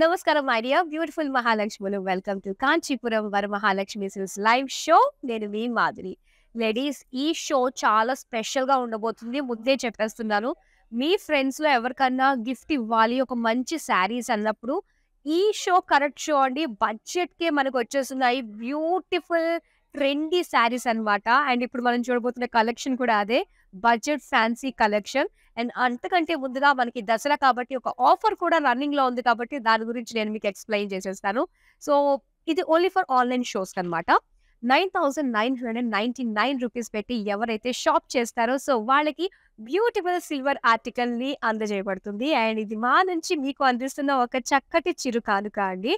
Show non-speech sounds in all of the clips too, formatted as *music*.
నమస్కారం ఐడియా బ్యూటిఫుల్ మహాలక్ష్మిలు welcome to Kanchipuram Vara Mahalakshmi silks live show నేను మీ మాధురి లేడీస్ ఈ షో చాలా స్పెషల్గా ఉండబోతుంది ముందే చెప్పేస్తున్నాను మీ ఫ్రెండ్స్లో ఎవరికన్నా గిఫ్ట్ ఇవ్వాలి ఒక మంచి శారీస్ అన్నప్పుడు ఈ షో కరెక్ట్ షో అండి బడ్జెట్కే మనకు వచ్చేస్తున్నాయి బ్యూటిఫుల్ ట్రెండీ శారీస్ అనమాట అండ్ ఇప్పుడు మనం చూడబోతున్న కలెక్షన్ కూడా అదే బడ్జెట్ ఫ్యాన్సీ కలెక్షన్ అండ్ అంతకంటే ముందుగా మనకి దసరా కాబట్టి ఒక ఆఫర్ కూడా రన్నింగ్ లో ఉంది కాబట్టి దాని గురించి నేను మీకు ఎక్స్ప్లెయిన్ చేసేస్తాను సో ఇది ఓన్లీ ఫర్ ఆన్లైన్ షోస్ అనమాట nine thousand nine hundred ninety nine rupees పెట్టి ఎవరైతే షాప్ చేస్తారో సో వాళ్ళకి బ్యూటిఫుల్ సిల్వర్ ఆర్టికల్ ని అందజేయబడుతుంది అండ్ ఇది మా నుంచి మీకు అందిస్తున్న ఒక చక్కటి చిరు కానుక అండి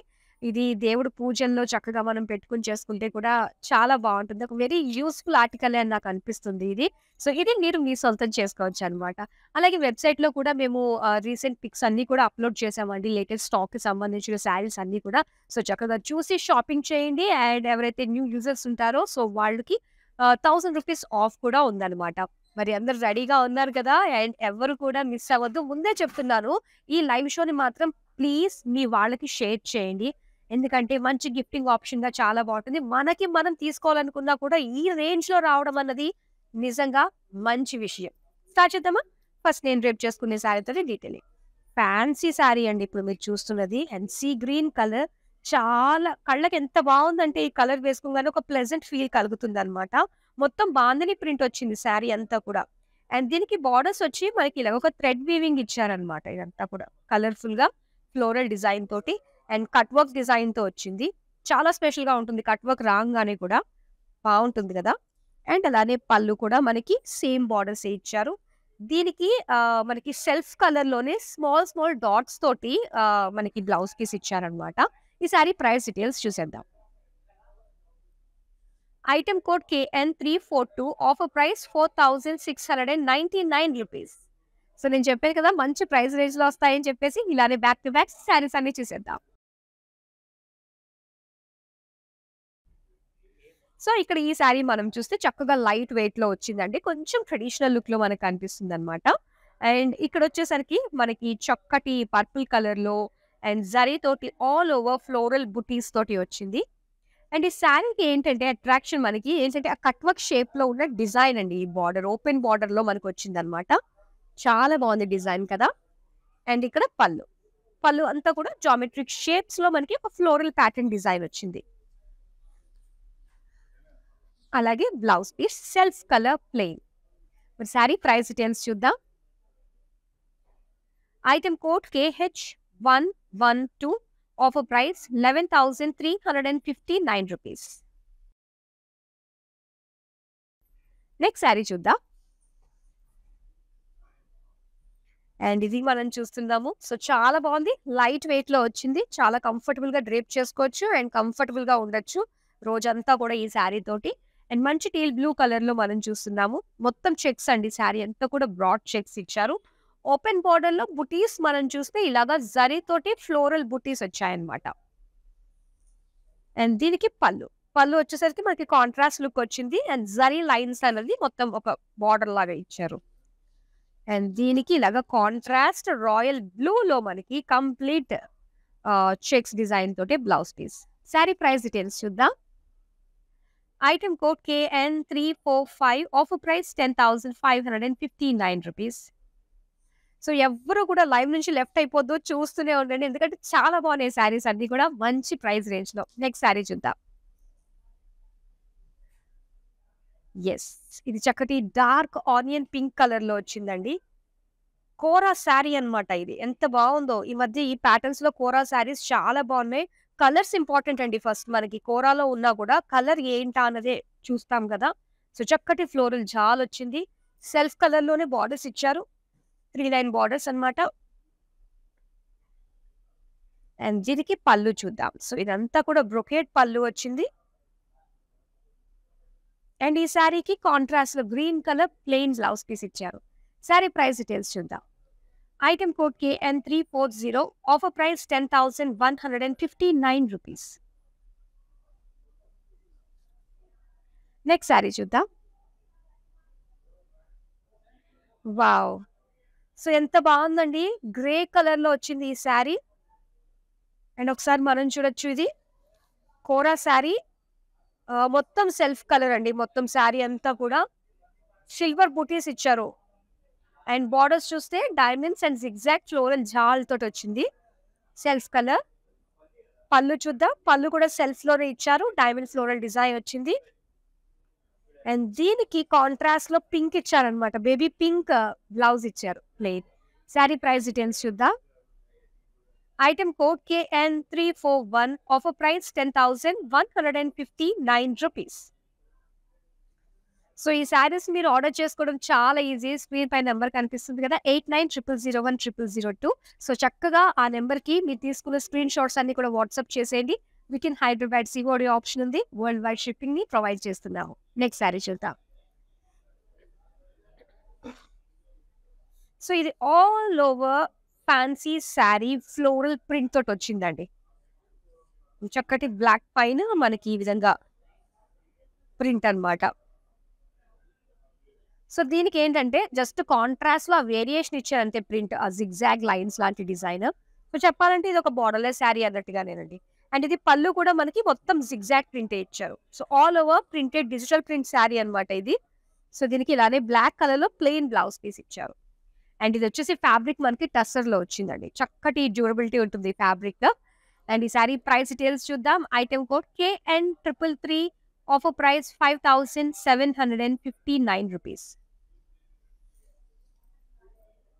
ఇది దేవుడు పూజల్లో చక్కగా మనం పెట్టుకుని చేసుకుంటే కూడా చాలా బాగుంటుంది ఒక వెరీ యూస్ఫుల్ ఆర్టికల్ అని నాకు అనిపిస్తుంది ఇది సో ఇది మీరు మీ సొంతం చేసుకోవచ్చు అనమాట అలాగే వెబ్సైట్ లో కూడా మేము రీసెంట్ పిక్స్ అన్ని కూడా అప్లోడ్ చేసామండి లేటెస్ట్ స్టాక్ కి సంబంధించిన శారీస్ అన్ని కూడా సో చక్కగా చూసి షాపింగ్ చేయండి అండ్ ఎవరైతే న్యూ యూజర్స్ ఉంటారో సో వాళ్ళకి థౌసండ్ రూపీస్ ఆఫ్ కూడా ఉందన్నమాట మరి అందరు రెడీగా ఉన్నారు కదా అండ్ ఎవరు కూడా మిస్ అవ్వద్దు ముందే చెప్తున్నాను ఈ లైవ్ షోని మాత్రం ప్లీజ్ మీ వాళ్ళకి షేర్ చేయండి ఎందుకంటే మంచి గిఫ్టింగ్ ఆప్షన్ గా చాలా బాగుంటుంది మనకి మనం తీసుకోవాలనుకున్నా కూడా ఈ రేంజ్ లో రావడం అన్నది నిజంగా మంచి విషయం స్టార్ట్ చేద్దామా ఫస్ట్ నేను రేపు చేసుకునే శారీ తోటి డీటెయిల్ ఫ్యాన్సీ శారీ అండి ఇప్పుడు మీరు చూస్తున్నది అండ్ సీ గ్రీన్ కలర్ చాలా కళ్ళకి ఎంత బాగుందంటే ఈ కలర్ వేసుకోగానే ఒక ప్లెజెంట్ ఫీల్ కలుగుతుంది అనమాట మొత్తం బాందని ప్రింట్ వచ్చింది శారీ అంతా కూడా అండ్ దీనికి బార్డర్స్ వచ్చి మనకి ఇలా ఒక థ్రెడ్ వీవింగ్ ఇచ్చారనమాట ఇదంతా కూడా కలర్ఫుల్ గా ఫ్లోరల్ డిజైన్ తోటి అండ్ కట్ వర్క్ డిజైన్తో వచ్చింది చాలా స్పెషల్గా ఉంటుంది కట్ వర్క్ రాగానే కూడా బాగుంటుంది కదా అండ్ అలానే పళ్ళు కూడా మనకి సేమ్ బార్డర్స్ ఇచ్చారు దీనికి మనకి సెల్ఫ్ కలర్ లోనే స్మాల్ స్మాల్ డాట్స్ తోటి మనకి బ్లౌజ్ పీస్ ఇచ్చారనమాట ఈసారి ప్రైస్ డీటెయిల్స్ చూసేద్దాం item code KN three four two offer price four thousand six hundred and ninety nine rupees so నేను చెప్పాను కదా మంచి ప్రైస్ లో వస్తాయని చెప్పేసి ఇలానే బ్యాక్ టు బ్యాక్ శారీస్ అన్ని చూసేద్దాం సో ఇక్కడ ఈ శారీ మనం చూస్తే చక్కగా లైట్ వెయిట్ లో వచ్చిందండి కొంచెం ట్రెడిషనల్ లుక్ లో మనకు కనిపిస్తుంది అనమాట అండ్ ఇక్కడ వచ్చేసరికి మనకి చక్కటి పర్పుల్ కలర్ లో అండ్ జరీ తోటి ఆల్ ఓవర్ ఫ్లోరల్ బుటీస్ తోటి వచ్చింది అండ్ ఈ శారీకి ఏంటంటే అట్రాక్షన్ మనకి ఏంటంటే ఆ కట్వర్క్ షేప్ లో ఉన్న డిజైన్ అండి ఈ బార్డర్ ఓపెన్ బార్డర్ లో మనకు వచ్చింది అనమాట చాలా బాగుంది డిజైన్ కదా అండ్ ఇక్కడ పళ్ళు పళ్ళు అంతా కూడా జామెట్రిక్ షేప్స్ లో మనకి ఒక ఫ్లోరల్ ప్యాటర్న్ డిజైన్ వచ్చింది అలాగే blouse piece self colour plain మరి శారీ ప్రైస్ డీటెయిల్స్ చూద్దాం item code KH one one two offer price eleven thousand three hundred and fifty nine rupees next sari చూద్దాం అండ్ ఇది మనం చూస్తున్నాము సో చాలా బాగుంది లైట్ వెయిట్ లో వచ్చింది చాలా కంఫర్టబుల్ గా డ్రేప్ చేసుకోవచ్చు అండ్ కంఫర్టబుల్ గా ఉండొచ్చు రోజంతా కూడా ఈ శారీ తోటి అండ్ మంచి టీల్ బ్లూ కలర్ లో మనం చూస్తున్నాము మొత్తం చెక్స్ అండి శారీ అంతా కూడా బ్రాడ్ చెక్స్ ఇచ్చారు ఓపెన్ బార్డర్ లో బుటీస్ మనం చూస్తే ఇలాగా తోటి ఫ్లోరల్ బుటీస్ వచ్చాయన్నమాట అండ్ దీనికి పళ్ళు పళ్ళు వచ్చేసరికి మనకి కాంట్రాస్ట్ లుక్ వచ్చింది అండ్ జరీ లైన్స్ అనేది మొత్తం ఒక బార్డర్ లాగా ఇచ్చారు అండ్ దీనికి ఇలాగా కాంట్రాస్ట్ రాయల్ బ్లూలో మనకి కంప్లీట్ చెక్స్ డిజైన్ తోటి blouse piece sari price details చూద్దాం KN three four five off price ten thousand five hundred and fifty nine rupees so ఎవరు కూడా లైవ్ నుంచి లెఫ్ట్ అయిపోద్దు చూస్తూనే ఉండండి ఎందుకంటే చాలా బాగున్నాయి శారీస్ అన్ని కూడా మంచి ప్రైస్ రేంజ్ లో నెక్స్ట్ శారీ చూద్దాం ఎస్ ఇది చక్కటి డార్క్ ఆనియన్ పింక్ కలర్ లో వచ్చిందండి కోరా శారీ అనమాట ఇది ఎంత బాగుందో ఈ మధ్య ఈ ప్యాటర్న్స్ లో కోరా శారీస్ చాలా బాగున్నాయి కలర్స్ ఇంపార్టెంట్ అండి ఫస్ట్ మనకి కోరాలో ఉన్నా కూడా కలర్ ఏంటా అన్నదే చూస్తాం కదా సో చక్కటి ఫ్లోరల్ జాల్ వచ్చింది సెల్ఫ్ కలర్ లోనే బార్డర్స్ ఇచ్చారు త్రీ లైన్ బార్డర్స్ అనమాట అండ్ దీనికి పళ్ళు చూద్దాం సో ఇదంతా కూడా బ్రొకేట్ పళ్ళు వచ్చింది అండ్ ఈ శారీకి కాంట్రాస్ట్ లో green colour plain blouse piece ఇచ్చారు శారీ ప్రైస్ డీటెయిల్స్ చూద్దాం item code KN three four zero price ten thousand one hundred and fifty nine rupees next sari చూద్దాం వావ్ సో ఎంత బాగుందండి గ్రే కలర్లో వచ్చింది ఈ శారీ అండ్ ఒకసారి మనం చూడొచ్చు ఇది కోరా శారీ uh, మొత్తం సెల్ఫ్ కలర్ అండి మొత్తం శారీ అంతా కూడా సిల్వర్ బుటీస్ ఇచ్చారు అండ్ బార్డర్స్ చూస్తే diamonds and exact floral jaal తోటి వచ్చింది సెల్ఫ్ కలర్ పళ్ళు చూద్దాం పళ్ళు కూడా సెల్ఫ్ ఫ్లోర్ ఇచ్చారు డైమండ్ ఫ్లోరల్ డిజైన్ వచ్చింది అండ్ దీనికి కాంట్రాస్ట్ లో పింక్ ఇచ్చారనమాట బేబీ పింక్ బ్లౌజ్ ఇచ్చారు ప్లేన్ శారీ ప్రైస్ డీటెయిల్స్ చూద్దాం item code KN three four one offer price ten thousand one hundred and fifty nine rupees so ఈ శారీస్ మీరు order చేసుకోవడం చాలా ఈజీ స్క్రీన్ పై నెంబర్ కనిపిస్తుంది కదా eight nine triple zero one triple zero two so చక్కగా ఆ నెంబర్కి మీరు తీసుకున్న స్క్రీన్ షాట్స్ అన్ని కూడా వాట్సాప్ చేసేయండి with in Hyderabad COD option ఉంది వరల్డ్ వైడ్ షిప్పింగ్ ని ప్రొవైడ్ చేస్తున్నాము నెక్స్ట్ శారీ చూద్దాం సో ఇది all over fancy sari floral print తోటి వచ్చిందండి చక్కటి బ్లాక్ పైన మనకి ఈ విధంగా ప్రింట్ అనమాట సో దీనికి ఏంటంటే జస్ట్ కాంట్రాస్ట్ లో ఆ వేరియేషన్ ఇచ్చారంటే ప్రింట్ ఆ జిగ్జాగ్ లైన్స్ లాంటి డిజైన్ సో చెప్పాలంటే ఇది ఒక బోర్డర్లెస్ శారీ అన్నట్టుగానేనండి అండ్ ఇది పళ్ళు కూడా మనకి మొత్తం జిగ్జాగ్ ప్రింటే ఇచ్చారు so all over printed digital print sari అనమాట ఇది సో దీనికి ఇలానే బ్లాక్ కలర్ లో ప్లెయిన్ బ్లౌజ్ పీస్ ఇచ్చారు అండ్ ఇది వచ్చేసి ఫ్యాబ్రిక్ మనకి టస్సర్ లో వచ్చిందండి చక్కటి డ్యూరబిలిటీ ఉంటుంది ఫ్యాబ్రిక్ లో అండ్ ఈ సారీ ప్రైస్ డీటెయిల్స్ చూద్దాం item code KN triple three offer price five thousand seven hundred and fifty nine rupees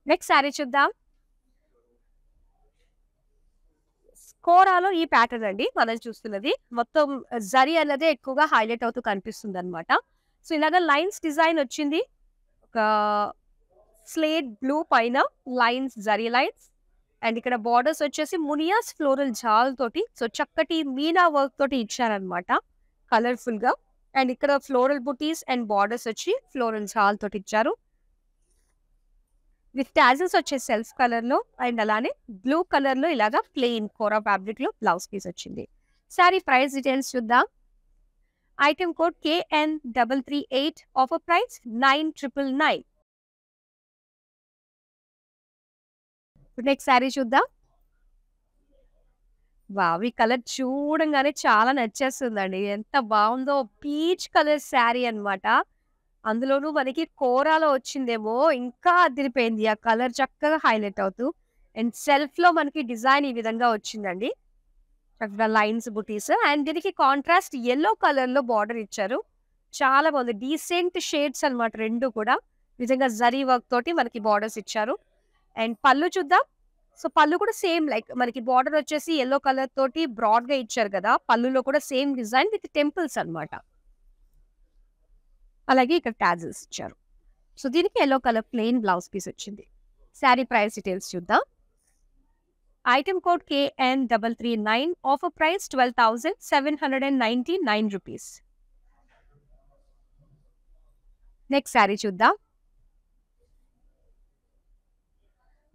next sari చూద్దాం కోరాలో ఈ ప్యాటర్న్ అండి మనం చూస్తున్నది మొత్తం జరి అన్నదే ఎక్కువగా హైలైట్ అవుతూ కనిపిస్తుంది అనమాట సో ఇలాగ లైన్స్ డిజైన్ వచ్చింది ఒక స్లేట్ బ్లూ పైన లైన్స్ జరీ లైన్స్ అండ్ ఇక్కడ బార్డర్స్ వచ్చేసి మునియాస్ ఫ్లోరల్ జాల్ తోటి సో చక్కటి మీనా వర్క్ తోటి ఇచ్చారనమాట కలర్ఫుల్ గా అండ్ ఇక్కడ ఫ్లోరల్ బుటీస్ అండ్ బార్డర్స్ వచ్చి ఫ్లోరల్ జాల్ తోటి ఇచ్చారు విత్ టాజిల్స్ వచ్చే సెల్ఫ్ కలర్లో అండ్ అలానే బ్లూ కలర్లో ఇలాగా ప్లెయిన్ కోరా ఫ్యాబ్రిక్లో బ్లౌజ్ పీస్ వచ్చింది సారీ ప్రైస్ డీటెయిల్స్ చూద్దాం item code KN double three eight offer price nine triple nine next sari చూద్దాం వావ్ ఈ కలర్ చూడంగానే చాలా నచ్చేస్తుందండి ఎంత బాగుందో పీచ్ కలర్ శారీ అనమాట అందులోనూ మనకి కోరాలో వచ్చిందేమో ఇంకా అదిరిపోయింది ఆ కలర్ చక్కగా హైలైట్ అవుతూ అండ్ సెల్ఫ్ లో మనకి డిజైన్ ఈ విధంగా వచ్చిందండి చక్కగా లైన్స్ బుటీస్ అండ్ దీనికి కాంట్రాస్ట్ ఎల్లో కలర్ లో బార్డర్ ఇచ్చారు చాలా బాగుంది డీసెంట్ షేడ్స్ అనమాట రెండు కూడా నిజంగా జరీ వర్క్ తోటి మనకి బార్డర్స్ ఇచ్చారు అండ్ పళ్ళు చూద్దాం సో పళ్ళు కూడా సేమ్ లైక్ మనకి బార్డర్ వచ్చేసి ఎల్లో కలర్ తోటి బ్రాడ్ గా ఇచ్చారు కదా పళ్ళులో కూడా సేమ్ డిజైన్ విత్ టెంపుల్స్ అనమాట అలాగే ఇక్కడ ట్యాజెస్ ఇచ్చారు సో దీనికి yellow colour plain blouse piece వచ్చింది శారీ ప్రైస్ డీటెయిల్స్ చూద్దాం item code KN double three nine offer price twelve thousand seven hundred and ninety nine rupees next sari చూద్దాం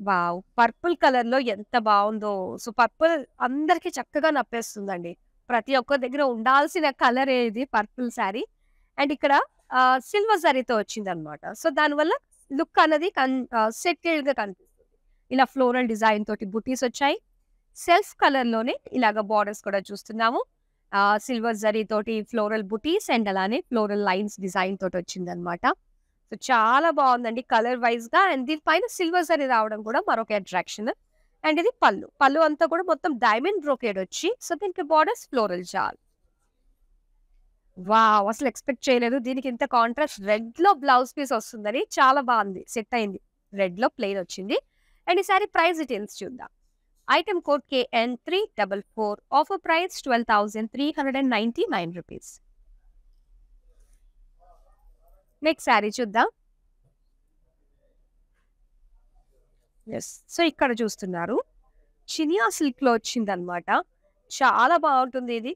వావ్ పర్పుల్ కలర్ లో ఎంత బాగుందో సో పర్పుల్ అందరికి చక్కగా నప్పేస్తుందండి ప్రతి ఒక్క దగ్గర ఉండాల్సిన కలర్ ఏది పర్పుల్ శారీ అండ్ ఇక్కడ సిల్వర్ జరీతో వచ్చింది అనమాట సో దానివల్ల లుక్ అన్నది కన్ సెటిల్డ్ గా కనిపిస్తుంది ఇలా ఫ్లోరల్ డిజైన్ తోటి బుటీస్ వచ్చాయి సెల్ఫ్ కలర్ లోనే ఇలాగ బార్డర్స్ కూడా చూస్తున్నాము సిల్వర్ జరీ తోటి ఫ్లోరల్ బుటీస్ అండ్ అలానే ఫ్లోరల్ లైన్స్ డిజైన్ తోటి వచ్చింది అనమాట సో చాలా బాగుందండి కలర్ వైజ్ గా అండ్ దీనిపైన సిల్వర్ జరీ రావడం కూడా మరొక అట్రాక్షన్ అండ్ ఇది పళ్ళు పళ్ళు అంతా కూడా మొత్తం డైమండ్ బ్రోకేడ్ వచ్చి సో దీనికి బార్డర్స్ ఫ్లోరల్ చాలు వావ్ అసలు ఎక్స్పెక్ట్ చేయలేదు దీనికి ఇంత కాంట్రాస్ట్ రెడ్ లో బ్లౌజ్ పీస్ వస్తుందని చాలా బాగుంది సెట్ అయింది రెడ్ లో ప్లెయిన్ వచ్చింది అండ్ ఈసారి ప్రైస్ డీటెయిల్స్ చూద్దాం item code KN three double four offer price twelve thousand three hundred and ninety nine rupees next sari చూద్దాం ఎస్ సో ఇక్కడ చూస్తున్నారు చినియా సిల్క్లో వచ్చిందనమాట చాలా బాగుంటుంది ఇది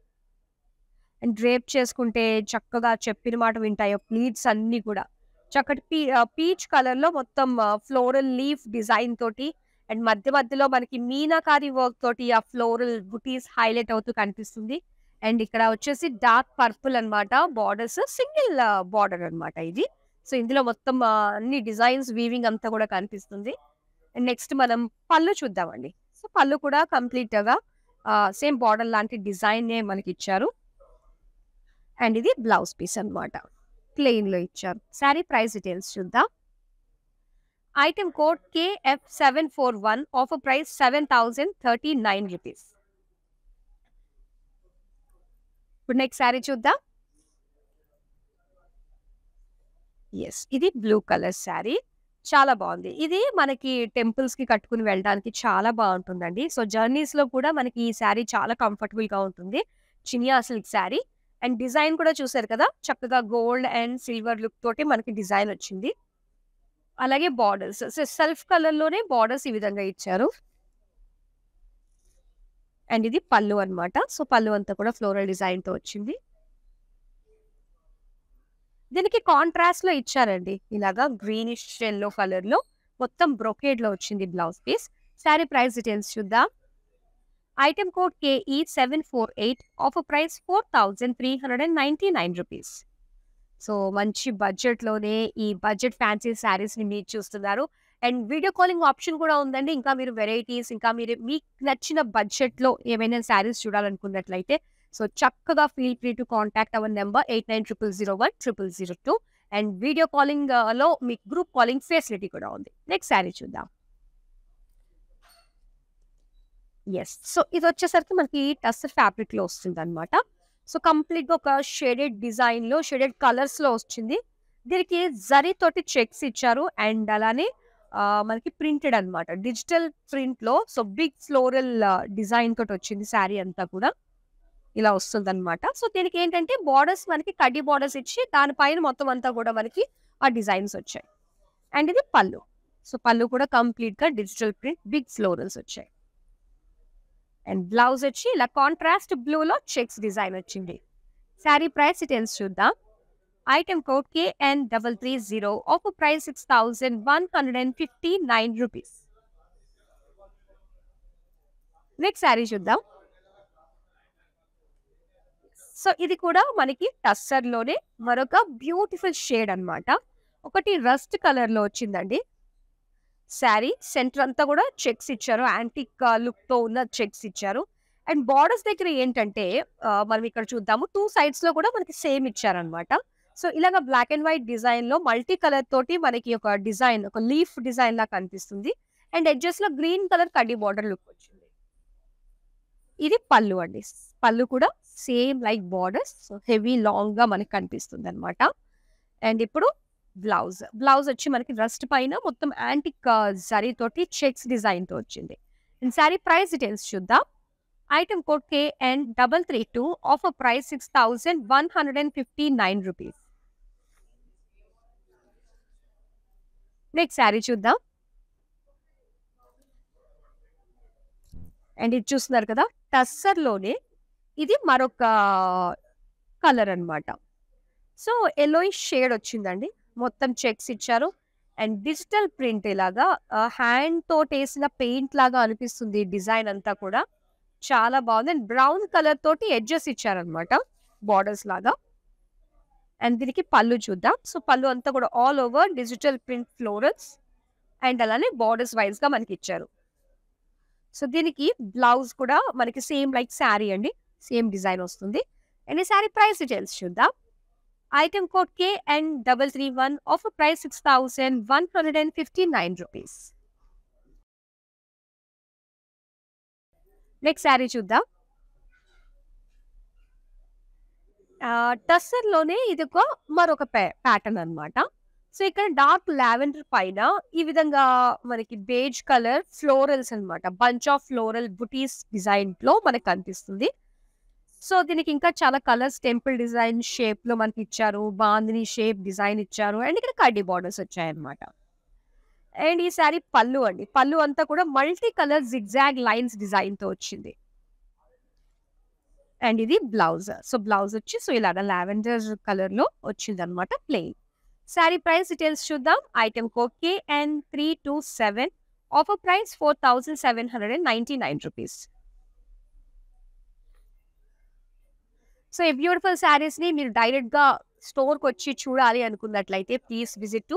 అండ్ డ్రేప్ చేసుకుంటే చక్కగా చెప్పిన మాట వింటాయో ప్లీట్స్ అన్నీ కూడా చక్కటి పీ పీచ్ కలర్లో మొత్తం ఫ్లోరల్ లీఫ్ డిజైన్ తోటి అండ్ మధ్య మధ్యలో మనకి మీనాకారి వర్క్ తోటి ఆ ఫ్లోరల్ బుటీస్ హైలైట్ అవుతూ కనిపిస్తుంది అండ్ ఇక్కడ వచ్చేసి డార్క్ పర్పుల్ అనమాట బార్డర్స్ సింగిల్ బార్డర్ అనమాట ఇది సో ఇందులో మొత్తం అన్ని డిజైన్స్ వీవింగ్ అంతా కూడా కనిపిస్తుంది అండ్ నెక్స్ట్ మనం పళ్ళు చూద్దామండి సో పళ్ళు కూడా కంప్లీట్గా సేమ్ బార్డర్ లాంటి డిజైన్నే మనకి ఇచ్చారు అండ్ ఇది బ్లౌజ్ పీస్ అనమాట లో ఇచ్చారు శారీ ప్రైస్ డీటెయిల్స్ చూద్దాం item code KF seven four one off price seven thousand thirty nine rupees ఇప్పుడు నెక్స్ట్ శారీ చూద్దాం ఎస్ ఇది బ్లూ కలర్ శారీ చాలా బాగుంది ఇది మనకి టెంపుల్స్ కి కట్టుకుని వెళ్ళడానికి చాలా బాగుంటుందండి సో జర్నీస్ లో కూడా మనకి ఈ శారీ చాలా కంఫర్టబుల్ గా ఉంటుంది సిల్క్ శారీ అండ్ డిజైన్ కూడా చూసారు కదా చక్కగా గోల్డ్ అండ్ సిల్వర్ లుక్ తోటి మనకి డిజైన్ వచ్చింది అలాగే బార్డర్స్ సో సెల్ఫ్ కలర్ లోనే బార్డర్స్ ఈ విధంగా ఇచ్చారు అండ్ ఇది పళ్ళు అనమాట సో పళ్ళు అంతా కూడా ఫ్లోరల్ డిజైన్ తో వచ్చింది దీనికి కాంట్రాస్ట్ లో ఇచ్చారండి ఇలాగా గ్రీనిష్ ఎల్లో కలర్ లో మొత్తం బ్రొకేడ్ లో వచ్చింది blouse piece sari price details చూద్దాం item KE seven four eight off price four thousand three hundred and ninety nine rupees so మంచి బడ్జెట్లోనే ఈ బడ్జెట్ ఫ్యాన్సీ శారీస్ని మీరు చూస్తున్నారు అండ్ వీడియో కాలింగ్ ఆప్షన్ కూడా ఉందండి ఇంకా మీరు వెరైటీస్ ఇంకా మీరు మీకు నచ్చిన బడ్జెట్లో ఏమైనా శారీస్ చూడాలనుకున్నట్లయితే సో చక్కగా feel free to contact our number eight nine triple zero one triple zero two and video కాలింగ్లో మీకు గ్రూప్ కాలింగ్ ఫెసిలిటీ కూడా ఉంది నెక్స్ట్ శారీ చూద్దాం ఎస్ సో ఇది వచ్చేసరికి మనకి టస్ ఫ్యాబ్రిక్ లో వస్తుంది అనమాట సో కంప్లీట్ గా ఒక షేడెడ్ డిజైన్ లో షేడెడ్ కలర్స్ లో వచ్చింది దీనికి జరి తోటి చెక్స్ ఇచ్చారు అండ్ అలానే మనకి ప్రింటెడ్ అనమాట డిజిటల్ ప్రింట్ లో సో బిగ్ ఫ్లోరల్ డిజైన్ తోటి వచ్చింది శారీ అంతా కూడా ఇలా వస్తుంది అనమాట సో దీనికి ఏంటంటే బార్డర్స్ మనకి కడ్డీ బార్డర్స్ ఇచ్చి దానిపైన మొత్తం అంతా కూడా మనకి ఆ డిజైన్స్ వచ్చాయి అండ్ ఇది పళ్ళు సో పళ్ళు కూడా కంప్లీట్ గా డిజిటల్ ప్రింట్ బిగ్ ఫ్లోరల్స్ వచ్చాయి అండ్ బ్లౌజ్ వచ్చి ఇలా కాంట్రాస్ట్ బ్లూలో చెక్స్ డిజైన్ వచ్చింది శారీ ప్రైస్ డీటెయిల్స్ చూద్దాం item code KN double three zero offer price six thousand one hundred and fifty nine rupees next sari చూద్దాం సో ఇది కూడా మనకి టస్టర్లోనే మరొక బ్యూటిఫుల్ షేడ్ అనమాట ఒకటి రస్ట్ కలర్లో వచ్చిందండి శారీ సెంటర్ అంతా కూడా చెక్స్ ఇచ్చారు యాంటిక్ లుక్తో ఉన్న చెక్స్ ఇచ్చారు అండ్ బార్డర్స్ దగ్గర ఏంటంటే మనం ఇక్కడ చూద్దాము టూ సైడ్స్లో కూడా మనకి సేమ్ ఇచ్చారనమాట సో ఇలాగ బ్లాక్ అండ్ వైట్ డిజైన్లో మల్టీ కలర్ తోటి మనకి ఒక డిజైన్ ఒక లీఫ్ డిజైన్ లా కనిపిస్తుంది అండ్ లో గ్రీన్ కలర్ కడ్డీ బార్డర్ లుక్ వచ్చింది ఇది పళ్ళు అండి పళ్ళు కూడా same like borders so heavy లాంగ్గా మనకి కనిపిస్తుంది అనమాట అండ్ ఇప్పుడు బ్లౌజ్ బ్లౌజ్ వచ్చి మనకి రెస్ట్ పైన మొత్తం యాంటిక్ జరీ తోటి చెక్స్ డిజైన్ తో వచ్చింది శారీ ప్రైస్ డీటెయిల్స్ చూద్దాం item code KN double three two offer price six thousand one hundred and fifty nine rupees next sari చూద్దాం అండ్ ఇది చూస్తున్నారు కదా టస్సర్లోనే ఇది మరొక కలర్ అనమాట సో ఎల్లోయిష్ షేడ్ వచ్చిందండి మొత్తం చెక్స్ ఇచ్చారు అండ్ డిజిటల్ ప్రింట్ ఇలాగా హ్యాండ్ తో వేసిన పెయింట్ లాగా అనిపిస్తుంది డిజైన్ అంతా కూడా చాలా బాగుంది అండ్ బ్రౌన్ కలర్ తోటి ఎడ్జెస్ ఇచ్చారనమాట బార్డర్స్ లాగా అండ్ దీనికి పళ్ళు చూద్దాం సో పళ్ళు అంతా కూడా all over digital print florals and అలానే బార్డర్స్ వైజ్ గా మనకి ఇచ్చారు సో దీనికి బ్లౌజ్ కూడా మనకి సేమ్ లైక్ శారీ అండి సేమ్ డిజైన్ వస్తుంది అండ్ ఈ శారీ ప్రైస్ డీటెయిల్స్ చూద్దాం double three one off price six thousand one KN331 and fifty nine rupees next sari చూద్దాం టస్సర్లోనే ఇది ఒక మరొక ప్యాటర్న్ అనమాట సో ఇక్కడ డార్క్ లావెండర్ పైన ఈ విధంగా మనకి బేజ్ కలర్ ఫ్లోరల్స్ అనమాట బంచ్ ఆఫ్ ఫ్లోరల్ బుటీస్ డిజైన్ లో మనకు కనిపిస్తుంది సో దీనికి ఇంకా చాలా కలర్స్ టెంపుల్ డిజైన్ షేప్ లో మనకి ఇచ్చారు బాందిని షేప్ డిజైన్ ఇచ్చారు అండ్ ఇక్కడ కడ్డీ బార్డర్స్ వచ్చాయన్నమాట అండ్ ఈ శారీ పళ్ళు అండి పళ్ళు అంతా కూడా multi colour zigzag lines design తో వచ్చింది అండ్ ఇది బ్లౌజ్ సో బ్లౌజ్ వచ్చి సో ఇలాగ లావెండర్ కలర్ లో వచ్చింది అనమాట ప్లెయిన్ శారీ ప్రైస్ డీటెయిల్స్ చూద్దాం ఐటెం కోకే and three two seven offer price four thousand seven hundred and ninety nine rupees so ఈ బ్యూటిఫుల్ శారీస్ ని మీరు డైరెక్ట్ గా స్టోర్ కి వచ్చి చూడాలి అనుకున్నట్లయితే please visit to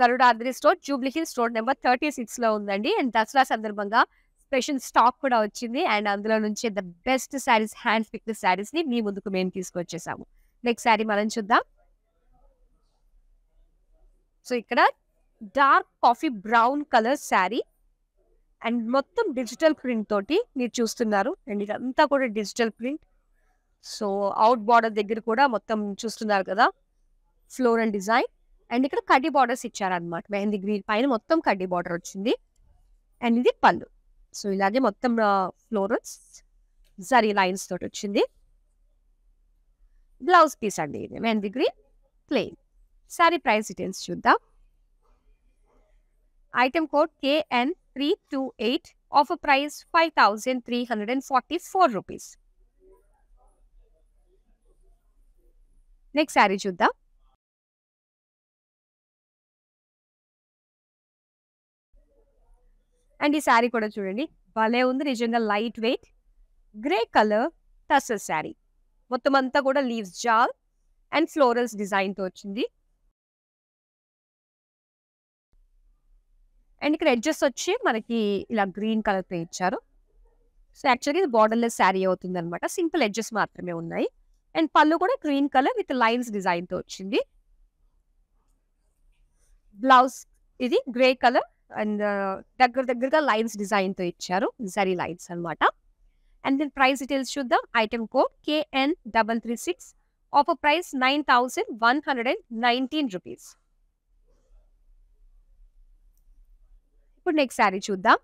Garudadri store Jubilee Hill store number thirty six లో ఉందండి అండ్ దసరా సందర్భంగా స్పెషల్ స్టాక్ కూడా వచ్చింది అండ్ అందులో నుంచి the best saris hand pick saris ని మీ ముందుకు మేము తీసుకొచ్చేసాము నెక్స్ట్ శారీ మనం చూద్దాం సో ఇక్కడ dark coffee brown colour sari and మొత్తం డిజిటల్ ప్రింట్ తోటి మీరు చూస్తున్నారు అండ్ ఇదంతా కూడా digital print so out border దగ్గర కూడా మొత్తం చూస్తున్నారు కదా ఫ్లోరల్ డిజైన్ అండ్ ఇక్కడ కడ్డీ బార్డర్స్ ఇచ్చారనమాట మెహందీ గ్రీన్ పైన మొత్తం కడ్డీ బార్డర్ వచ్చింది అండ్ ఇది పళ్ళు సో ఇలాగే మొత్తం ఫ్లోరల్స్ జరీ లైన్స్ తోటి వచ్చింది బ్లౌజ్ పీస్ అండి ఇది mehndi green plain sari price details చూద్దాం item code KN three two eight offer price five thousand three hundred and forty four rupees next sari చూద్దాం అండ్ ఈ శారీ కూడా చూడండి భలే ఉంది నిజంగా light weight grey colour tussar sari మొత్తం అంతా కూడా లీవ్స్ జాల్ అండ్ ఫ్లోరల్స్ డిజైన్తో వచ్చింది అండ్ ఇక్కడ ఎడ్జెస్ వచ్చి మనకి ఇలా గ్రీన్ కలర్తో ఇచ్చారు సో యాక్చువల్గా ఇది బార్డర్లెస్ శారీ అవుతుంది అనమాట సింపుల్ ఎడ్జెస్ మాత్రమే ఉన్నాయి అండ్ పళ్ళు కూడా green colour with lines design తో వచ్చింది బ్లౌజ్ ఇది గ్రే కలర్ అండ్ దగ్గర దగ్గరగా లైన్స్ డిజైన్ తో ఇచ్చారు జరీ లైన్స్ అనమాట అండ్ దీని ప్రైస్ డీటెయిల్స్ చూద్దాం item code KN double three six offer price nine thousand one hundred and nineteen rupees ఇప్పుడు నెక్స్ట్ శారీ చూద్దాం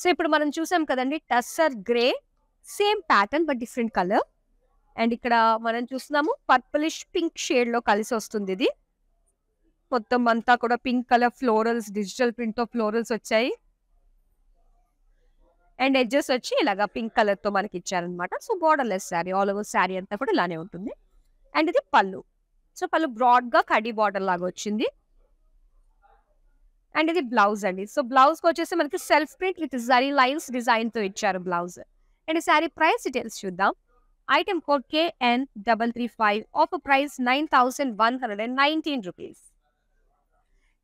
సో ఇప్పుడు మనం చూసాం కదండి tussar grey same pattern but different colour and ఇక్కడ మనం చూస్తున్నాము పర్పులిష్ పింక్ షేడ్ లో కలిసి వస్తుంది ఇది మొత్తం అంతా కూడా pink colour florals digital print తో ఫ్లోరల్స్ వచ్చాయి అండ్ ఎడ్జెస్ వచ్చి ఇలాగా పింక్ కలర్ తో మనకి ఇచ్చారనమాట so less sari all over sari అంతా కూడా ఇలానే ఉంటుంది అండ్ ఇది పళ్ళు సో పళ్ళు బ్రాడ్ గా కడీ బార్డర్ లాగా వచ్చింది అండ్ ఇది బ్లౌజ్ అండి సో బ్లౌజ్ వచ్చేసి మనకి self print with zari lines design తో ఇచ్చారు blouse and sari price details చూద్దాం item code KN double three five offer price nine thousand one hundred and nineteen rupees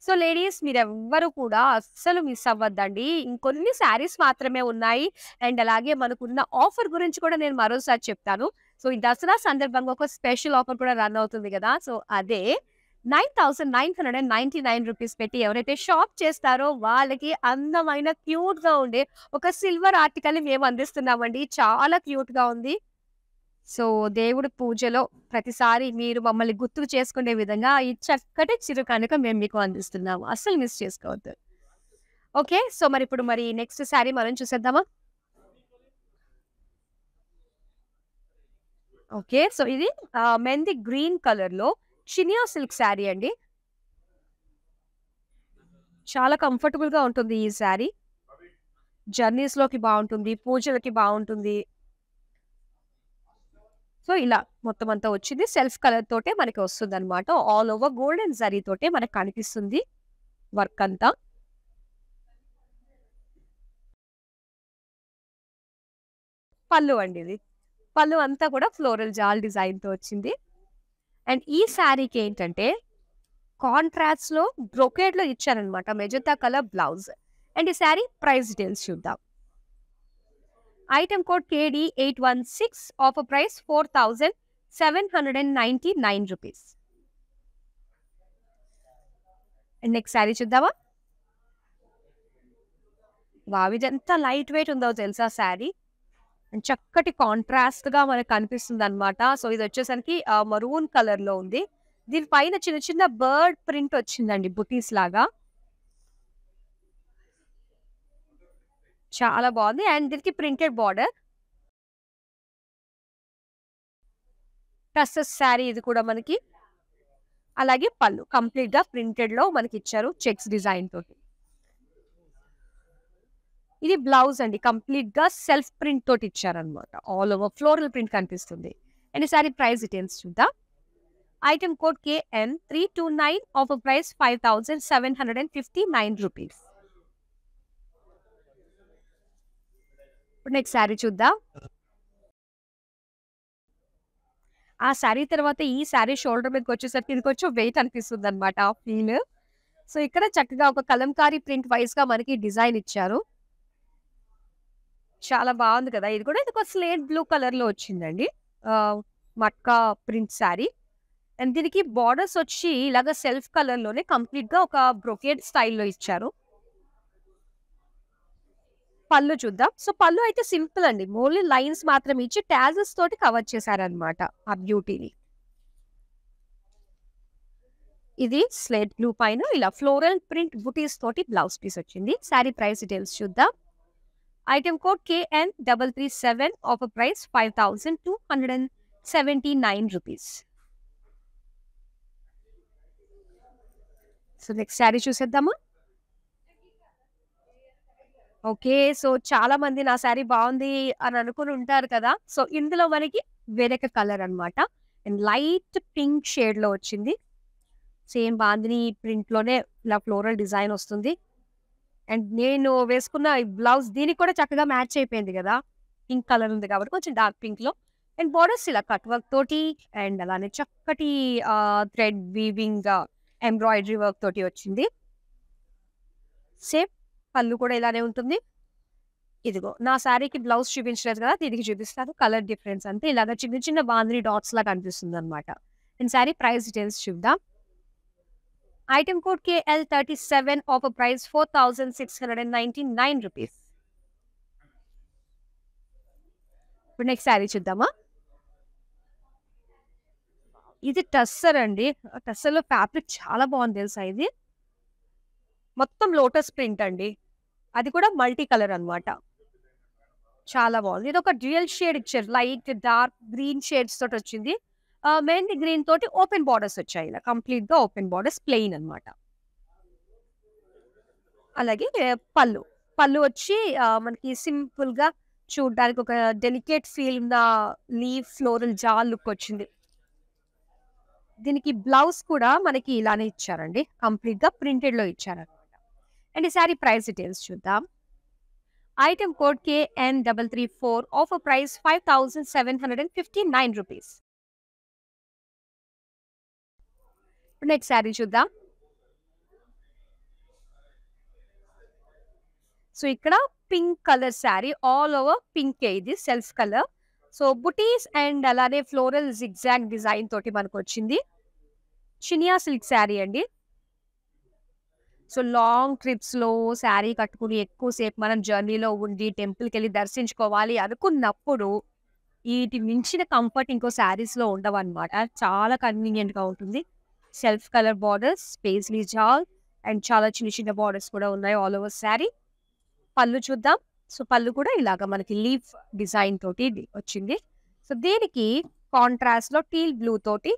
so ladies మీరెవ్వరు కూడా అస్సలు మిస్ అవ్వద్దండి ఇంకొన్ని శారీస్ మాత్రమే ఉన్నాయి అండ్ అలాగే మనకున్న ఆఫర్ గురించి కూడా నేను మరోసారి చెప్తాను సో ఈ దసరా సందర్భంగా ఒక స్పెషల్ ఆఫర్ కూడా రన్ అవుతుంది కదా సో అదే nine thousand nine hundred and ninety nine rupees పెట్టి ఎవరైతే షాప్ చేస్తారో వాళ్ళకి అందమైన క్యూట్ గా ఉండే ఒక సిల్వర్ ఆర్టికల్ మేము అందిస్తున్నామండి చాలా క్యూట్ గా ఉంది సో దేవుడి పూజలో ప్రతిసారి మీరు మమ్మల్ని గుర్తుకు చేసుకునే విధంగా ఈ చక్కటి చిరు కనుక మేము మీకు అందిస్తున్నాము అస్సలు మిస్ చేసుకోవద్దు ఓకే సో మరి ఇప్పుడు మరి నెక్స్ట్ శారీ మనం చూసేద్దామా ఓకే సో ఇది మెంది గ్రీన్ కలర్ లో షినియా సిల్క్ శారీ అండి చాలా కంఫర్టబుల్గా ఉంటుంది ఈ శారీ జర్నీస్లోకి బాగుంటుంది పూజలకి బాగుంటుంది సో ఇలా మొత్తం అంతా వచ్చింది సెల్ఫ్ కలర్ తోటే మనకి వస్తుంది అనమాట ఆల్ ఓవర్ గోల్డెన్ జరీ తోటే మనకు కనిపిస్తుంది వర్క్ అంతా పళ్ళు అండి ఇది పళ్ళు అంతా కూడా ఫ్లోరల్ జాల్ డిజైన్తో వచ్చింది అండ్ ఈ శారీకి ఏంటంటే కాంట్రాక్ట్స్ లో బ్రొకేడ్ లో ఇచ్చారనమాట మెజంతా కలర్ బ్లౌజ్ అండ్ ఈ శారీ ప్రైస్ డీటెయిల్స్ చూద్దాం item code KD eight one six అ price four thousand seven hundred and ninety nine rupees and next sari చూద్దామా వావిదంతా లైట్ వెయిట్ ఉందో తెలుసా శారీ చక్కటి కాంట్రాస్ట్ గా మనకు కనిపిస్తుంది అనమాట సో ఇది వచ్చేసరికి మరూన్ కలర్ లో ఉంది దీని పైన చిన్న చిన్న బర్డ్ ప్రింట్ వచ్చిందండి బుటీస్ లాగా చాలా బాగుంది అండ్ దీనికి ప్రింటెడ్ బార్డర్ టస్సెస్ శారీ ఇది కూడా మనకి అలాగే పళ్ళు కంప్లీట్ గా ప్రింటెడ్ లో మనకి ఇచ్చారు చెక్స్ డిజైన్ తోటి ఇది బ్లౌజ్ అండి కంప్లీట్ గా సెల్ఫ్ ప్రింట్ తోటి ఇచ్చారనమాట ఆల్ ఓవర్ ఫ్లోరల్ ప్రింట్ కనిపిస్తుంది అండ్ ఈసారి ప్రైస్ డీటెయిల్స్ చూద్దాం item code KN three two nine off price five thousand seven hundred and fifty nine rupees next sari చూద్దాం ఆ శారీ తర్వాత ఈ శారీ షోల్డర్ మీదకి వచ్చేసరికి ఇది కొంచెం వెయిట్ అనిపిస్తుంది అనమాట ఫీల్ సో ఇక్కడ చక్కగా ఒక కలంకారీ ప్రింట్ వైజ్ గా మనకి డిజైన్ ఇచ్చారు చాలా బాగుంది కదా ఇది కూడా ఇది ఒక స్లేట్ బ్లూ కలర్ లో వచ్చిందండి మట్కా ప్రింట్ శారీ అండ్ దీనికి బార్డర్స్ వచ్చి ఇలాగ సెల్ఫ్ కలర్ లోనే కంప్లీట్ గా ఒక బ్రొకేట్ స్టైల్లో ఇచ్చారు పళ్ళు చూద్దాం సో పళ్ళు అయితే సింపుల్ అండి ఓన్లీ లైన్స్ మాత్రం ఇచ్చి ట్యాజెస్ తోటి కవర్ చేశారనమాట ఆ బ్యూటీని ఇది స్లేట్ బ్లూ పైన ఇలా ఫ్లోరల్ ప్రింట్ బుటీస్ తోటి బ్లౌజ్ పీస్ వచ్చింది శారీ ప్రైస్ డీటెయిల్స్ చూద్దాం KN double three seven price five thousand two hundred and seventy nine rupees so next sari చూసేద్దామా ఓకే సో చాలా మంది నా శారీ బాగుంది అని అనుకుని ఉంటారు కదా సో ఇందులో మనకి వేరొక కలర్ అనమాట లైట్ పింక్ షేడ్లో వచ్చింది సేమ్ బాందిని ప్రింట్లోనే ఇలా ఫ్లోరల్ డిజైన్ వస్తుంది అండ్ నేను వేసుకున్న ఈ బ్లౌజ్ దీనికి కూడా చక్కగా మ్యాచ్ అయిపోయింది కదా పింక్ కలర్ ఉంది కాబట్టి కొంచెం డార్క్ పింక్ లో అండ్ బోర్డర్స్ ఇలా కట్ వర్క్ తోటి అండ్ అలానే చక్కటి థ్రెడ్ వీవింగ్ ఎంబ్రాయిడరీ వర్క్ తోటి వచ్చింది సేమ్ పళ్ళు కూడా ఇలానే ఉంటుంది ఇదిగో నా శారీకి బ్లౌజ్ చూపించలేదు కదా దీనికి చూపిస్తాను కలర్ డిఫరెన్స్ అంతే ఇలాగ చిన్న చిన్న బాంద్రీ డాట్స్ లా కనిపిస్తుంది అనమాట అండ్ శారీ ప్రైస్ డీటెయిల్స్ చూద్దాం K L thirty seven price four Item six hundred and ninety nine rupees ఇప్పుడు నెక్స్ట్ శారీ చూద్దామా ఇది టస్సర్ అండి టస్సర్లో ఫ్యాబ్రిక్ చాలా బాగుంది తెలుసా ఇది మొత్తం లోటస్ ప్రింట్ అండి అది కూడా మల్టీ కలర్ అనమాట చాలా బాగుంది ఇది ఒక డ్యూయల్ షేడ్ ఇచ్చారు లైట్ డార్క్ గ్రీన్ షేడ్స్ తోటి వచ్చింది మెహందీ గ్రీన్ తోటి ఓపెన్ బార్డర్స్ వచ్చాయి ఇలా కంప్లీట్ గా ఓపెన్ బార్డర్స్ ప్లెయిన్ అనమాట అలాగే పళ్ళు పళ్ళు వచ్చి మనకి సింపుల్ గా చూడడానికి ఒక డెలికేట్ ఫీల్ ఉన్న లీవ్ ఫ్లోరల్ జాల్ లుక్ వచ్చింది దీనికి బ్లౌజ్ కూడా మనకి ఇలానే ఇచ్చారండి కంప్లీట్ గా ప్రింటెడ్ లో ఇచ్చారనమాట అండ్ ఈ సారీ ప్రైస్ డీటెయిల్స్ చూద్దాం item code KN double three four offer price five thousand seven hundred and fifty nine rupees next sari చూద్దాం సో ఇక్కడ pink colour sari all over pink ఇది సెల్ఫ్ కలర్ సో బుటీస్ and అలానే floral zigzag design తోటి మనకు వచ్చింది Chiniya silk sari అండి so long trips లో శారీ కట్టుకుని ఎక్కువసేపు మనం జర్నీలో ఉండి టెంపుల్కి వెళ్ళి దర్శించుకోవాలి అనుకున్నప్పుడు వీటి మించిన కంఫర్ట్ ఇంకో శారీస్ లో ఉండవన్నమాట చాలా కన్వీనియంట్ గా ఉంటుంది సెల్ఫ్ కలర్ బార్డర్స్ పేజ్లీ జాల్ అండ్ చాలా చిన్న చిన్న బార్డర్స్ కూడా ఉన్నాయి ఆల్ ఓవర్ శారీ పళ్ళు చూద్దాం సో పళ్ళు కూడా ఇలాగ మనకి లీఫ్ డిజైన్ తోటి వచ్చింది సో దీనికి కాంట్రాస్ట్ లో టీల్ బ్లూ తోటి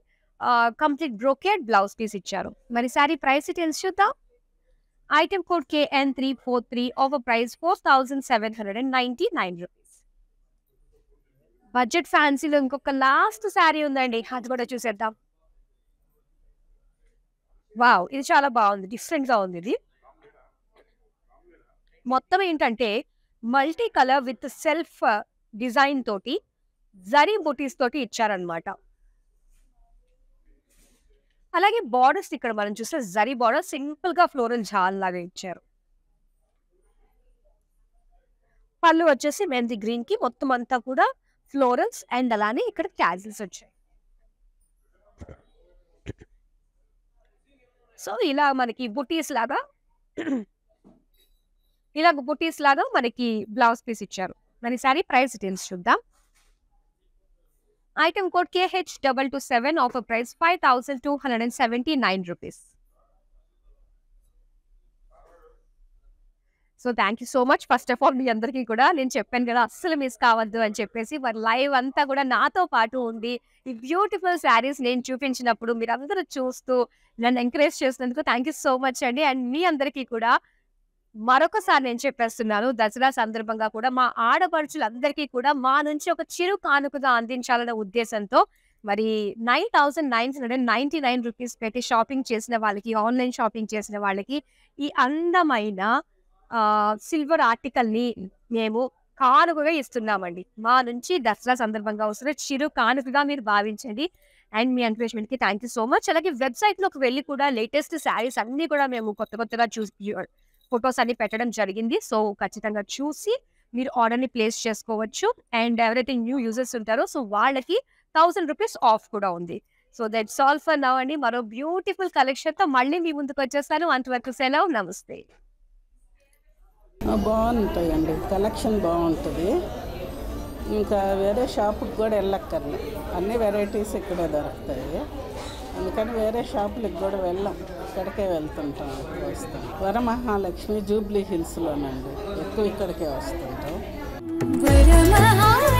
కంప్లీట్ బ్రోకేడ్ బ్లౌజ్ పీస్ ఇచ్చారు మరి శారీ ప్రైస్ డీటెయిల్స్ చూద్దాం item code KN three four three over price four thousand seven hundred and ninety nine rupees budget ఫ్యాన్సీలో ఇంకొక లాస్ట్ శారీ ఉందండి అది కూడా చూసేద్దాం వావ్ ఇది చాలా బాగుంది డిఫరెంట్ గా ఉంది ఇది మొత్తం ఏంటంటే multi colour with self design తోటి జరీ బుటీస్ తోటి ఇచ్చారనమాట అలాగే బార్డర్స్ ఇక్కడ మనం చూస్తే జరీ బార్డర్ సింపుల్ గా ఫ్లోరల్ జాల్ లాగా ఇచ్చారు పళ్ళు వచ్చేసి మెంది గ్రీన్ కి మొత్తం అంతా కూడా ఫ్లోరల్స్ అండ్ అలానే ఇక్కడ క్యాజిల్స్ వచ్చాయి సో ఇలా మనకి బుటీస్ లాగా *clears throat* ఇలా బుటీస్ లాగా మనకి బ్లౌజ్ పీస్ ఇచ్చారు మరి సారీ ప్రైస్ డీటెయిల్స్ చూద్దాం item code KH double two seven offer price five thousand two hundred and seventy nine rupees so thank you so much first of all మీ అందరికీ కూడా నేను చెప్పాను కదా అస్సలు మిస్ కావద్దు అని చెప్పేసి వారి లైవ్ అంతా కూడా నాతో పాటు ఉంది ఈ బ్యూటిఫుల్ శారీస్ నేను చూపించినప్పుడు మీరందరూ చూస్తూ నన్ను ఎంకరేజ్ చేసినందుకు థ్యాంక్ యూ సో మచ్ అండి అండ్ మీ అందరికీ కూడా మరొకసారి నేను చెప్పేస్తున్నాను దసరా సందర్భంగా కూడా మా ఆడపడుచులందరికీ కూడా మా నుంచి ఒక చిరు కానుకగా అందించాలనే ఉద్దేశంతో మరి nine thousand nine hundred ninety nine rupees పెట్టి షాపింగ్ చేసిన వాళ్ళకి ఆన్లైన్ షాపింగ్ చేసిన వాళ్ళకి ఈ అందమైన సిల్వర్ ఆర్టికల్ని మేము కానుకగా ఇస్తున్నామండి మా నుంచి దసరా సందర్భంగా వస్తున్న చిరు కానుకగా మీరు భావించండి అండ్ మీ ఎంకరేజ్మెంట్ కి థ్యాంక్ యూ సో మచ్ అలాగే వెబ్సైట్ లోకి వెళ్ళి కూడా లేటెస్ట్ శారీస్ అన్ని కూడా మేము కొత్త కొత్తగా చూసి ఫొటోస్ అన్ని పెట్టడం జరిగింది సో ఖచ్చితంగా చూసి మీరు ఆర్డర్ని ప్లేస్ చేసుకోవచ్చు అండ్ ఎవరైతే న్యూ యూజర్స్ ఉంటారో సో వాళ్ళకి థౌసండ్ రూపీస్ ఆఫ్ కూడా ఉంది so that's all for now అండి మరో బ్యూటిఫుల్ కలెక్షన్తో మళ్ళీ మీ ముందుకు వచ్చేస్తాను అంతవరకు సెలవు నమస్తే బాగుంటాయండి కలెక్షన్ బాగుంటుంది ఇంకా వేరే షాపుకి కూడా వెళ్ళక్కర్లే అన్ని వెరైటీస్ ఇక్కడే దొరుకుతాయి అందుకని వేరే షాపులకు కూడా వెళ్ళాం ఇక్కడికే వెళ్తుంటాం వస్తాం వరమహాలక్ష్మి జూబ్లీ హిల్స్లోనండి ఎక్కువ ఇక్కడికే వస్తుంటాం